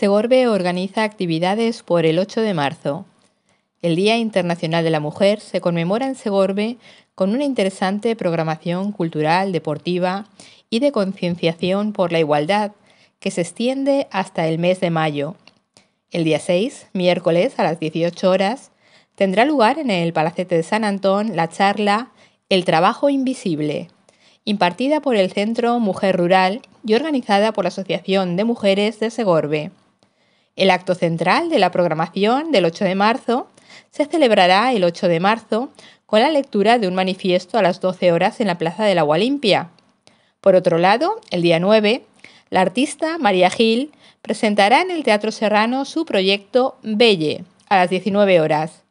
Segorbe organiza actividades por el 8 de marzo. El Día Internacional de la Mujer se conmemora en Segorbe con una interesante programación cultural, deportiva y de concienciación por la igualdad que se extiende hasta el mes de mayo. El día 6, miércoles a las 18 horas, tendrá lugar en el Palacete de San Antón la charla El trabajo invisible, impartida por el Centro Mujer Rural y organizada por la Asociación de Mujeres de Segorbe el acto central de la programación del 8 de marzo se celebrará el 8 de marzo con la lectura de un manifiesto a las 12 horas en la Plaza del Agua Limpia. Por otro lado, el día 9, la artista María Gil presentará en el Teatro Serrano su proyecto Belle a las 19 horas.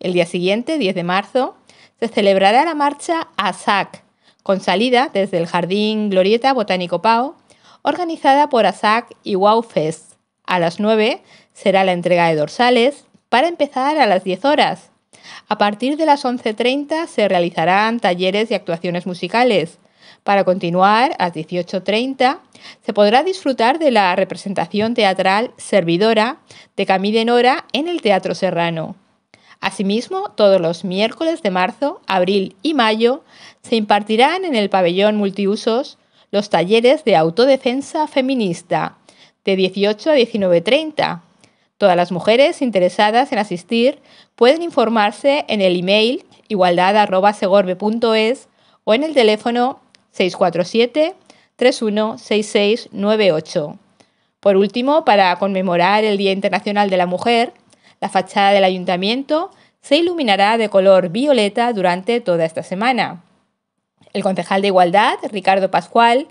El día siguiente, 10 de marzo, se celebrará la marcha ASAC, con salida desde el Jardín Glorieta Botánico Pau, organizada por ASAC y WOW Fest. A las 9 será la entrega de dorsales para empezar a las 10 horas. A partir de las 11.30 se realizarán talleres y actuaciones musicales. Para continuar, a las 18.30 se podrá disfrutar de la representación teatral Servidora de Camille Nora en el Teatro Serrano. Asimismo, todos los miércoles de marzo, abril y mayo se impartirán en el pabellón multiusos los talleres de autodefensa feminista, de 18 a 19.30. Todas las mujeres interesadas en asistir pueden informarse en el email igualdad.segorbe.es o en el teléfono 647 316698. Por último, para conmemorar el Día Internacional de la Mujer, la fachada del ayuntamiento se iluminará de color violeta durante toda esta semana. El concejal de Igualdad, Ricardo Pascual,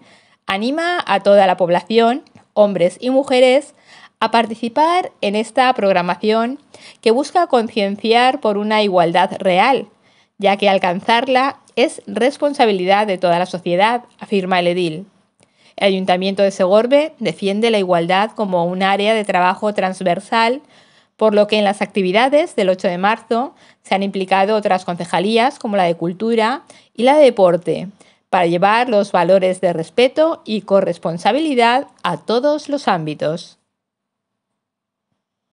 anima a toda la población hombres y mujeres, a participar en esta programación que busca concienciar por una igualdad real, ya que alcanzarla es responsabilidad de toda la sociedad, afirma el edil. El Ayuntamiento de Segorbe defiende la igualdad como un área de trabajo transversal, por lo que en las actividades del 8 de marzo se han implicado otras concejalías como la de Cultura y la de Deporte, para llevar los valores de respeto y corresponsabilidad a todos los ámbitos.